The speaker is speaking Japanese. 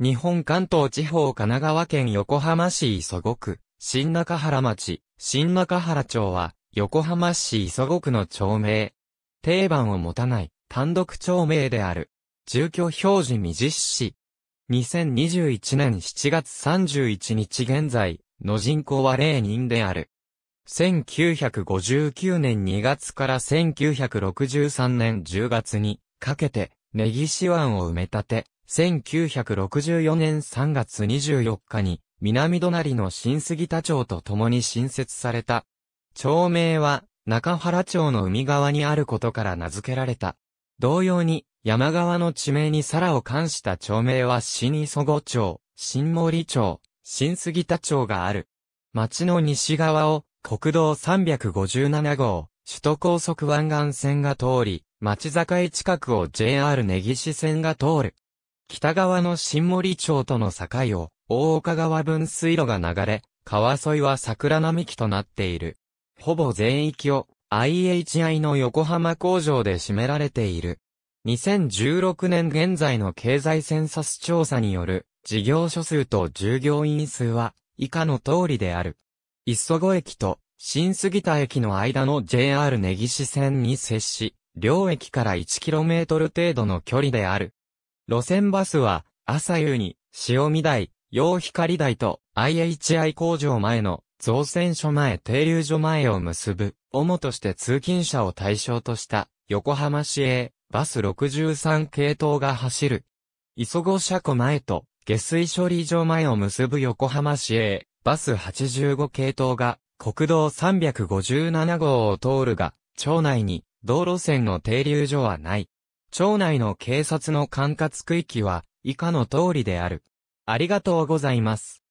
日本関東地方神奈川県横浜市磯子区、新中原町、新中原町は、横浜市磯子区の町名。定番を持たない、単独町名である。住居表示未実施。2021年7月31日現在、の人口は0人である。1959年2月から1963年10月にかけて、根岸湾を埋め立て、1964年3月24日に、南隣の新杉田町と共に新設された。町名は、中原町の海側にあることから名付けられた。同様に、山側の地名に皿を冠した町名は新磯子町、新森町、新杉田町がある。町の西側を国道357号、首都高速湾岸線が通り、町境近くを JR 根岸線が通る。北側の新森町との境を、大岡川分水路が流れ、川沿いは桜並木となっている。ほぼ全域を IHI の横浜工場で占められている。2016年現在の経済センサス調査による事業所数と従業員数は以下の通りである。磯子駅と新杉田駅の間の JR 根岸線に接し、両駅から 1km 程度の距離である。路線バスは、朝夕に、潮見台、陽光台と IHI 工場前の造船所前停留所前を結ぶ、主として通勤者を対象とした横浜市営バス63系統が走る。磯子車庫前と下水処理場前を結ぶ横浜市営バス85系統が国道357号を通るが、町内に道路線の停留所はない。町内の警察の管轄区域は以下の通りである。ありがとうございます。